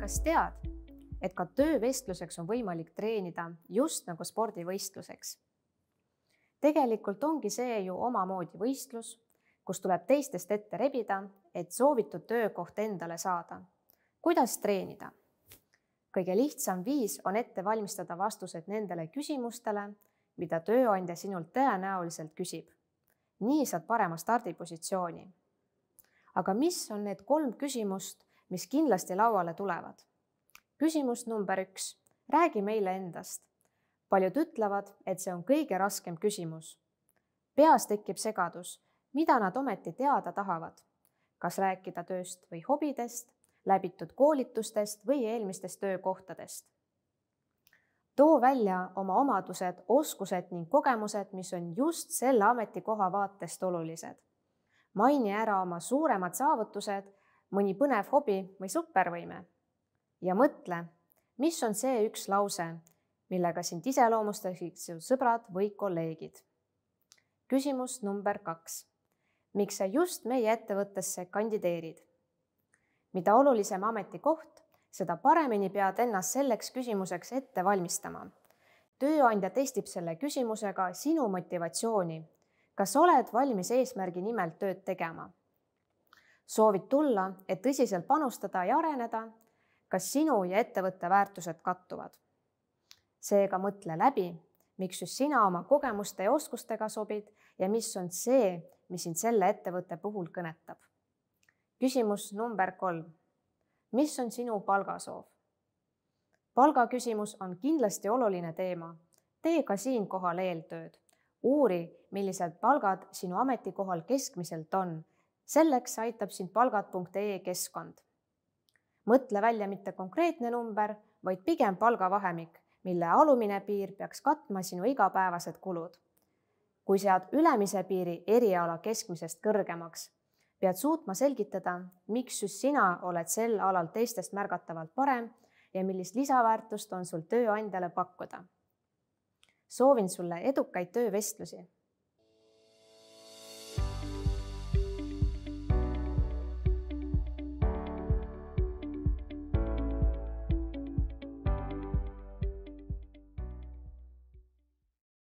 kas tead, et ka töövestluseks on võimalik treenida just nagu spordivõistluseks? tegelikult ongi see ju omamoodi võistlus, kus tuleb teistest ette rebida, et soovitud töökoht endale saada. kuidas treenida? kõige lihtsam viis on ette valmistada vastused nendele küsimustele, mida tööandja sinult tõenäoliselt küsib. nii saad parema stardipositsiooni. aga mis on need kolm küsimust, mis kindlasti lauale tulevad. küsimus number üks, räägi meile endast. paljud ütlevad, et see on kõige raskem küsimus. peas tekib segadus, mida nad ometi teada tahavad. kas rääkida tööst või hobidest, läbitud koolitustest või eelmistest töökohtadest too välja oma omadused, oskused ning kogemused, mis on just selle ametikoha vaatest olulised. maini ära oma suuremad saavutused mõni põnev hobi või supervõime. ja mõtle, mis on see üks lause, millega sind iseloomustaksid su sõbrad või kolleegid. küsimus number kaks. miks sa just meie ettevõttesse kandideerid? mida olulisem ametikoht, seda paremini pead ennast selleks küsimuseks ette valmistama. tööandja testib selle küsimusega sinu motivatsiooni. kas oled valmis eesmärgi nimel tööd tegema? soovid tulla, et tõsiselt panustada ja areneda, kas sinu ja ettevõtte väärtused kattuvad? seega mõtle läbi, miks just sina oma kogemuste ja oskustega sobid ja mis on see, mis sind selle ettevõtte puhul kõnetab. küsimus number kolm. mis on sinu palgasoov? palgaküsimus on kindlasti oluline teema. tee ka siinkohal eeltööd. uuri, millised palgad sinu ametikohal keskmiselt on selleks aitab sind palgad.ee keskkond. mõtle välja mitte konkreetne number, vaid pigem palgavahemik, mille alumine piir peaks katma sinu igapäevased kulud. kui sead ülemise piiri eriala keskmisest kõrgemaks, pead suutma selgitada, miks just sina oled sel alal teistest märgatavalt parem ja millist lisaväärtust on sul tööandjale pakkuda. soovin sulle edukaid töövestlusi